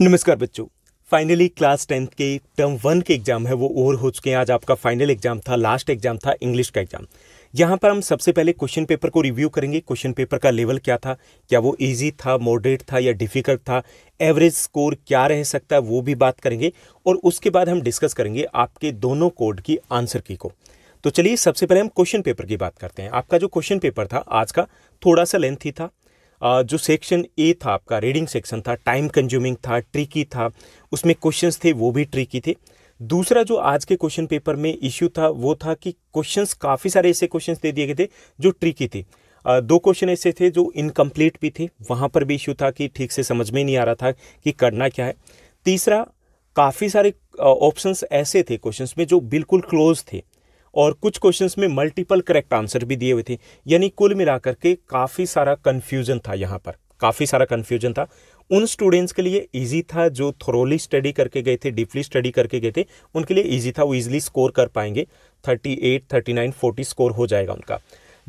नमस्कार बच्चों finally class tenth के टर्म वन के एग्जाम है वो ओवर हो चुके हैं आज आपका फाइनल एग्जाम था लास्ट एग्जाम था इंग्लिश का एग्जाम यहाँ पर हम सबसे पहले क्वेश्चन पेपर को रिव्यू करेंगे क्वेश्चन पेपर का लेवल क्या था क्या वो इजी था मॉडरेट था या डिफिकल्ट था एवरेज स्कोर क्या रह सकता है वो भी बात करेंगे और उसके बाद हम डिस्कस करेंगे आपके दोनों कोड की आंसर की को तो चलिए सबसे पहले हम क्वेश्चन पेपर की बात करते हैं आपका जो क्वेश्चन पेपर था आज का थोड़ा सा ही था जो सेक्शन ए था आपका रीडिंग सेक्शन था टाइम कंज्यूमिंग था ट्रिकी था उसमें क्वेश्चंस थे वो भी ट्रिकी थे दूसरा जो आज के क्वेश्चन पेपर में इश्यू था वो था कि क्वेश्चंस काफ़ी सारे ऐसे क्वेश्चंस दे दिए गए थे जो ट्रिकी थे दो क्वेश्चन ऐसे थे जो इनकम्प्लीट भी थे वहाँ पर भी इश्यू था कि ठीक से समझ में नहीं आ रहा था कि करना क्या है तीसरा काफ़ी सारे ऑप्शंस ऐसे थे क्वेश्चंस में जो बिल्कुल क्लोज थे और कुछ क्वेश्चंस में मल्टीपल करेक्ट आंसर भी दिए हुए थे यानी कुल मिलाकर के काफ़ी सारा कन्फ्यूजन था यहाँ पर काफ़ी सारा कन्फ्यूजन था उन स्टूडेंट्स के लिए इजी था जो थ्रोली स्टडी करके गए थे डीपली स्टडी करके गए थे उनके लिए इजी था वो इजीली स्कोर कर पाएंगे 38, 39, 40 स्कोर हो जाएगा उनका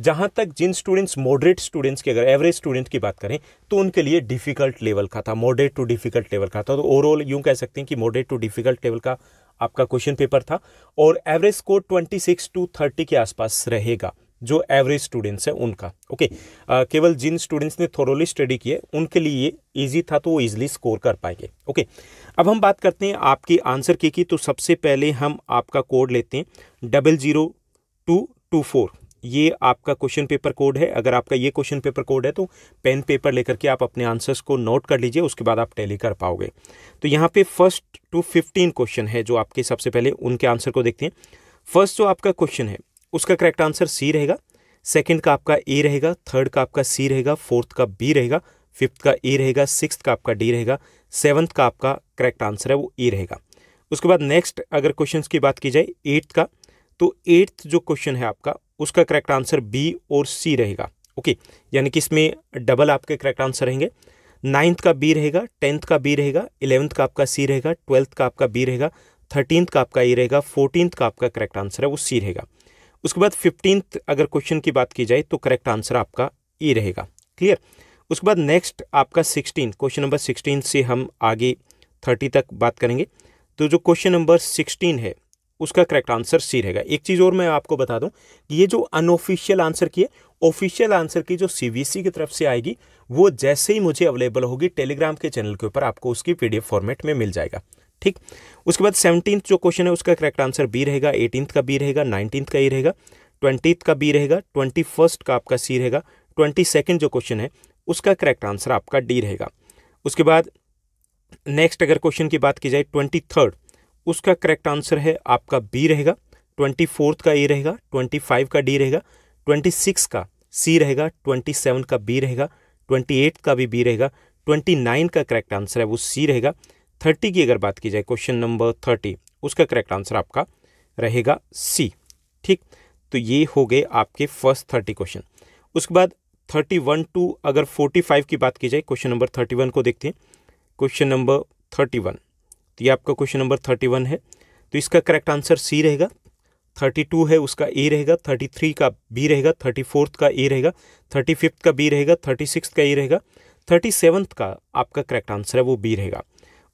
जहाँ तक जिन स्टूडेंट्स मॉडरेट स्टूडेंट्स की अगर एवरेज स्टूडेंट की बात करें तो उनके लिए डिफ़िकल्ट लेवल का था मॉडरेट टू डिफ़िकल्ट लेवल का था तो ओवरऑल यूँ कह सकते हैं कि मॉडरेट टू डिफ़िकल्ट लेवल का आपका क्वेश्चन पेपर था और एवरेज स्कोर 26 टू 30 के आसपास रहेगा जो एवरेज स्टूडेंट्स हैं उनका ओके आ, केवल जिन स्टूडेंट्स ने थोरोली स्टडी किए उनके लिए ये ईजी था तो वो ईजिली स्कोर कर पाएंगे ओके अब हम बात करते हैं आपके आंसर की की तो सबसे पहले हम आपका कोड लेते हैं double zero two two four ये आपका क्वेश्चन पेपर कोड है अगर आपका ये क्वेश्चन पेपर कोड है तो पेन पेपर लेकर के आप अपने आंसर्स को नोट कर लीजिए उसके बाद आप टैली कर पाओगे तो यहाँ पे फर्स्ट टू फिफ्टीन क्वेश्चन है जो आपके सबसे पहले उनके आंसर को देखते हैं फर्स्ट जो आपका क्वेश्चन है उसका करेक्ट आंसर सी रहेगा सेकेंड का आपका ए रहेगा थर्ड का आपका सी रहेगा फोर्थ का बी रहेगा फिफ्थ का ए रहेगा सिक्स का आपका डी रहेगा सेवन्थ का आपका करेक्ट आंसर है वो ए रहेगा उसके बाद नेक्स्ट अगर क्वेश्चन की बात की जाए एट्थ का तो एट्थ जो क्वेश्चन है आपका उसका करेक्ट आंसर बी और सी रहेगा ओके यानी कि इसमें डबल आपके करेक्ट आंसर रहेंगे नाइन्थ का बी रहेगा टेंथ का बी रहेगा इलेवंथ का आपका सी रहेगा ट्वेल्थ का आपका बी रहेगा थर्टीनथ का आपका ए रहेगा फोर्टीनथ का आपका करेक्ट आंसर है वो सी रहेगा उसके बाद फिफ्टींथ अगर क्वेश्चन की बात की जाए तो करेक्ट आंसर आपका ए रहेगा क्लियर उसके बाद नेक्स्ट आपका सिक्सटीन क्वेश्चन नंबर सिक्सटीन से हम आगे थर्टी तक बात करेंगे तो जो क्वेश्चन नंबर सिक्सटीन है उसका करेक्ट आंसर सी रहेगा एक चीज़ और मैं आपको बता दूं कि ये जो अनऑफिशियल आंसर की है ऑफिशियल आंसर की जो सी की तरफ से आएगी वो जैसे ही मुझे अवेलेबल होगी टेलीग्राम के चैनल के ऊपर आपको उसकी पी फॉर्मेट में मिल जाएगा ठीक उसके बाद सेवनटीन जो क्वेश्चन है उसका करेक्ट आंसर बी रहेगा एटीन का बी रहेगा नाइनटीन का ई e रहेगा ट्वेंटीथ का बी रहेगा ट्वेंटी फर्स्ट का आपका सी रहेगा ट्वेंटी सेकेंड जो क्वेश्चन है उसका करेक्ट आंसर आपका डी रहेगा उसके बाद नेक्स्ट अगर क्वेश्चन की बात की जाए ट्वेंटी थर्ड उसका करेक्ट आंसर है आपका बी रहेगा ट्वेंटी फोर्थ का ए रहेगा ट्वेंटी फाइव का डी रहेगा ट्वेंटी सिक्स का सी रहेगा ट्वेंटी सेवन का बी रहेगा ट्वेंटी एट का भी बी रहेगा ट्वेंटी नाइन का करेक्ट आंसर है वो सी रहेगा थर्टी की अगर बात की जाए क्वेश्चन नंबर थर्टी उसका करेक्ट आंसर आपका रहेगा सी ठीक तो ये हो गए आपके फर्स्ट थर्टी क्वेश्चन उसके बाद थर्टी वन टू अगर फोर्टी फाइव की बात की जाए क्वेश्चन नंबर थर्टी वन को देखते हैं क्वेश्चन नंबर थर्टी वन तो ये आपका क्वेश्चन नंबर थर्टी वन है तो इसका करेक्ट आंसर सी रहेगा थर्टी टू है उसका ए रहेगा थर्टी थ्री का बी रहेगा थर्टी फोर्थ का ए रहेगा थर्टी फिफ्थ का बी रहेगा थर्टी सिक्स का ए रहेगा थर्टी सेवन्थ का आपका करेक्ट आंसर है वो बी रहेगा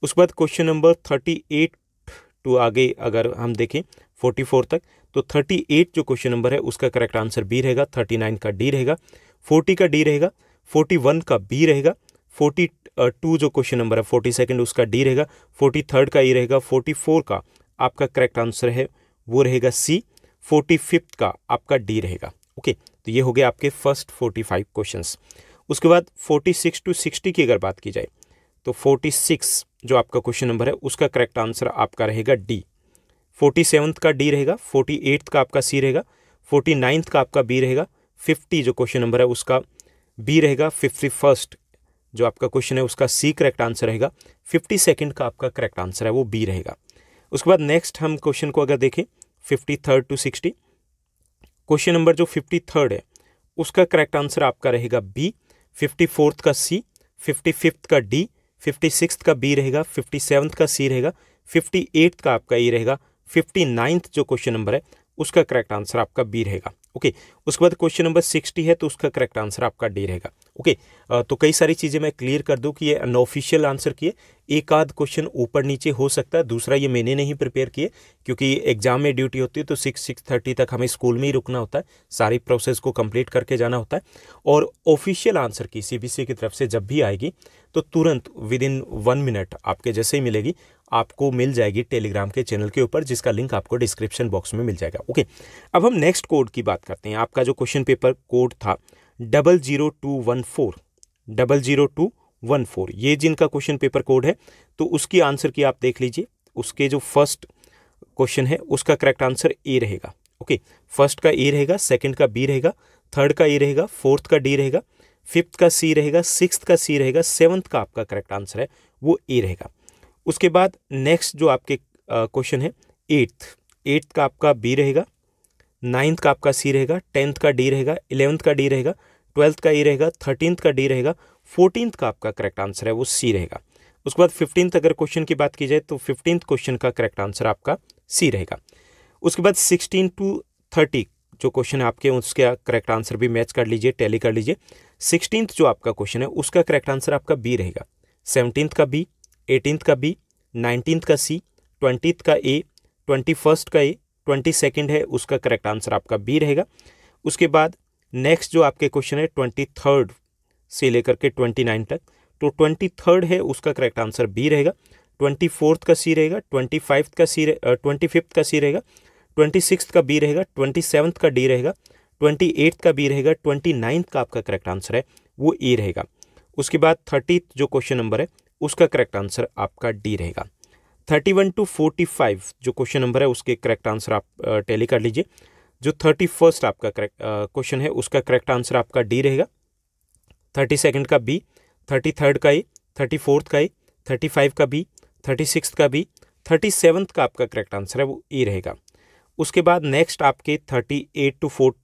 उसके बाद question number thirty eight to आगे अगर हम देखें फोर्टी फोर तक तो थर्टी एट जो क्वेश्चन नंबर है उसका करेक्ट आंसर बी रहेगा थर्टी नाइन का डी रहेगा फोर्टी का डी रहेगा फोर्टी वन का बी रहेगा फोर्टी टू जो क्वेश्चन नंबर है फोर्टी सेकेंड उसका डी रहेगा फोर्टी थर्ड का ई e रहेगा फोर्टी फोर का आपका करेक्ट आंसर है वो रहेगा सी फोर्टी फिफ्थ का आपका डी रहेगा ओके तो ये हो गया आपके फर्स्ट फोर्टी फाइव क्वेश्चन उसके बाद फोर्टी सिक्स टू सिक्सटी की अगर बात की जाए तो फोर्टी सिक्स जो आपका क्वेश्चन नंबर है उसका करेक्ट आंसर आपका रहेगा डी फोर्टी सेवन्थ का डी रहेगा फोर्टी एट्थ का आपका सी रहेगा फोर्टी नाइन्थ का आपका बी रहेगा फिफ्टी जो क्वेश्चन नंबर है उसका बी रहेगा फिफ्टी फर्स्ट जो आपका क्वेश्चन है उसका सी करेक्ट आंसर रहेगा फिफ्टी सेकेंड का आपका करेक्ट आंसर है वो बी रहेगा उसके बाद नेक्स्ट हम क्वेश्चन को अगर देखें fifty third to sixty question number जो फिफ्टी थर्ड है उसका करेक्ट आंसर आपका रहेगा बी फिफ्टी फोर्थ का सी फिफ्टी फिफ्थ का डी फिफ्टी सिक्स का बी रहेगा फिफ्टी सेवन्थ का सी रहेगा फिफ्टी एट्थ का आपका ए रहेगा फिफ्टी नाइन्थ जो क्वेश्चन नंबर है उसका करेक्ट आंसर आपका बी रहेगा ओके उसके बाद क्वेश्चन नंबर सिक्सटी है तो उसका करेक्ट आंसर आपका डी रहेगा ओके तो कई सारी चीज़ें मैं क्लियर कर दूं कि ये अनऑफिशियल आंसर किए एक आध क्वेश्चन ऊपर नीचे हो सकता है दूसरा ये मैंने नहीं प्रिपेयर किए क्योंकि एग्जाम में ड्यूटी होती है तो सिक्स सिक्स थर्टी तक हमें स्कूल में ही रुकना होता है सारी प्रोसेस को कंप्लीट करके जाना होता है और ऑफिशियल आंसर की सी की तरफ से जब भी आएगी तो तुरंत विद इन वन मिनट आपके जैसे ही मिलेगी आपको मिल जाएगी टेलीग्राम के चैनल के ऊपर जिसका लिंक आपको डिस्क्रिप्शन बॉक्स में मिल जाएगा ओके अब हम नेक्स्ट कोड की बात करते हैं आपका जो क्वेश्चन पेपर कोड था double zero two one four double zero two one four ये जिनका क्वेश्चन पेपर कोड है तो उसकी आंसर की आप देख लीजिए उसके जो फर्स्ट क्वेश्चन है उसका करेक्ट आंसर ए रहेगा ओके फर्स्ट का ए रहेगा सेकेंड का बी रहेगा थर्ड का ए रहेगा फोर्थ का डी रहेगा फिफ्थ का सी रहेगा सिक्स का सी रहेगा सेवन्थ का आपका करेक्ट आंसर है वो ए रहेगा उसके बाद नेक्स्ट जो आपके क्वेश्चन है एट्थ एट्थ का आपका बी रहेगा नाइन्थ का आपका सी रहेगा टेंथ का डी रहेगा इलेवंथ का डी रहेगा ट्वेल्थ का ई e रहेगा थर्टीनथ का डी रहेगा फोर्टीनथ का आपका करेक्ट आंसर है वो सी रहेगा उसके बाद फिफ्टींथ अगर क्वेश्चन की बात की जाए तो फिफ्टींथ क्वेश्चन का करेक्ट आंसर आपका सी रहेगा उसके बाद सिक्सटीन टू थर्टी जो क्वेश्चन है आपके उसके करेक्ट आंसर भी मैच कर लीजिए टैली कर लीजिए सिक्सटीन्थ जो आपका क्वेश्चन है उसका करेक्ट आंसर आपका बी रहेगा सेवनटीन्थ का बी एटीन का बी नाइनटीन का सी ट्वेंटी का ए ट्वेंटी फर्स्ट का ए ट्वेंटी सेकेंड है उसका करेक्ट आंसर आपका बी रहेगा उसके बाद नेक्स्ट जो आपके क्वेश्चन है ट्वेंटी थर्ड से लेकर के ट्वेंटी नाइन तक तो ट्वेंटी थर्ड है उसका करेक्ट आंसर बी रहेगा ट्वेंटी फोर्थ का सी रहेगा ट्वेंटी फाइव का सी ट्वेंटी फिफ्थ का सी रहेगा ट्वेंटी सिक्स का बी रहेगा ट्वेंटी सेवन्थ का डी रहेगा ट्वेंटी एट्थ का बी रहेगा ट्वेंटी नाइन्थ का आपका करेक्ट आंसर है वो ए रहेगा उसके बाद थर्टी जो क्वेश्चन नंबर है उसका करेक्ट आंसर आपका डी रहेगा thirty one to forty five जो क्वेश्चन नंबर है उसके करेक्ट आंसर आप टेली कर लीजिए जो थर्टी फर्स्ट आपका करेक्ट क्वेश्चन है उसका करेक्ट आंसर आपका डी रहेगा थर्टी सेकेंड का बी थर्टी थर्ड का ए थर्टी फोर्थ का ए थर्टी फाइव का बी थर्टी सिक्स का बी थर्टी सेवन्थ का आपका करेक्ट आंसर है वो ई e रहेगा उसके बाद नेक्स्ट आपके thirty eight to fort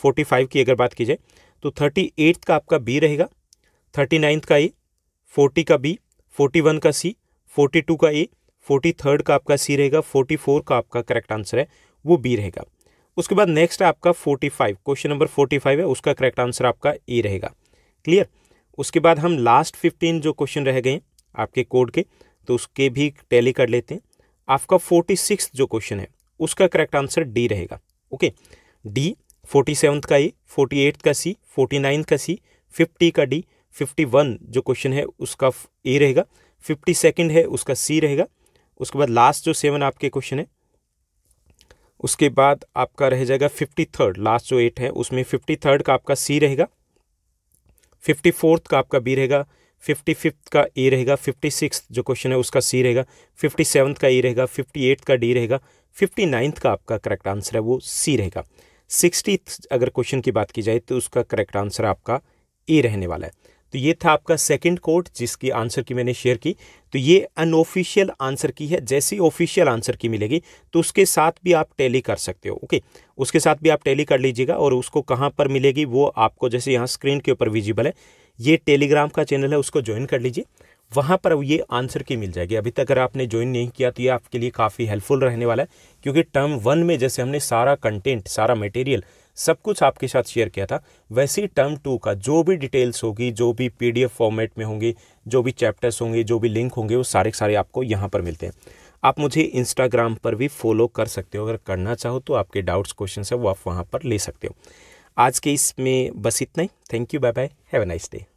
forty five की अगर बात की जाए तो थर्टी एट्थ का आपका बी रहेगा थर्टी नाइन्थ का ए फोर्टी का बी फोर्टी वन का सी फोर्टी टू का ए फोर्टी थर्ड का आपका सी रहेगा फोर्टी फोर का आपका करेक्ट आंसर है वो बी रहेगा उसके बाद नेक्स्ट आपका forty five question number forty five है उसका करेक्ट आंसर आपका ए रहेगा क्लियर उसके बाद हम लास्ट फिफ्टीन जो क्वेश्चन रह गए आपके कोड के तो उसके भी टैली कर लेते हैं आपका फोर्टी सिक्स जो क्वेश्चन है उसका करेक्ट आंसर डी रहेगा ओके डी फोर्टी सेवन्थ का ए फोर्टी एट का सी फोर्टी नाइन्थ का सी फिफ्टी का डी फिफ्टी वन जो क्वेश्चन है उसका ए रहेगा फिफ्टी सेकेंड है उसका सी रहेगा उसके बाद लास्ट जो सेवन आपके क्वेश्चन है उसके बाद आपका रह जाएगा फिफ्टी थर्ड लास्ट जो एट है उसमें फिफ्टी थर्ड का आपका सी रहेगा फिफ्टी फोर्थ का आपका बी रहेगा फिफ्टी फिफ्थ का ए रहेगा फिफ्टी सिक्स जो क्वेश्चन है उसका सी रहेगा फिफ्टी सेवन्थ का ए रहेगा फिफ्टी एट्थ का डी रहेगा फिफ्टी नाइन्थ का आपका करेक्ट आंसर है वो सी रहेगा सिक्सटी अगर क्वेश्चन की बात की जाए तो उसका करेक्ट आंसर आपका ए रहने वाला है तो ये था आपका सेकंड कोट जिसकी आंसर की मैंने शेयर की तो ये अनऑफिशियल आंसर की है जैसी ऑफिशियल आंसर की मिलेगी तो उसके साथ भी आप टैली कर सकते हो ओके उसके साथ भी आप टैली कर लीजिएगा और उसको कहाँ पर मिलेगी वो आपको जैसे यहाँ स्क्रीन के ऊपर विजिबल है ये टेलीग्राम का चैनल है उसको ज्वाइन कर लीजिए वहाँ पर ये आंसर की मिल जाएगी अभी तक अगर आपने ज्वाइन नहीं किया तो ये आपके लिए काफ़ी हेल्पफुल रहने वाला है क्योंकि टर्म वन में जैसे हमने सारा कंटेंट सारा मटेरियल सब कुछ आपके साथ शेयर किया था वैसे ही टर्म टू का जो भी डिटेल्स होगी जो भी पीडीएफ फॉर्मेट में होंगे जो भी चैप्टर्स होंगे जो भी लिंक होंगे वो सारे सारे आपको यहाँ पर मिलते हैं आप मुझे इंस्टाग्राम पर भी फॉलो कर सकते हो अगर करना चाहो तो आपके डाउट्स क्वेश्चन है वो आप वहाँ पर ले सकते हो आज के इसमें बस इतना ही thank you bye bye have a nice day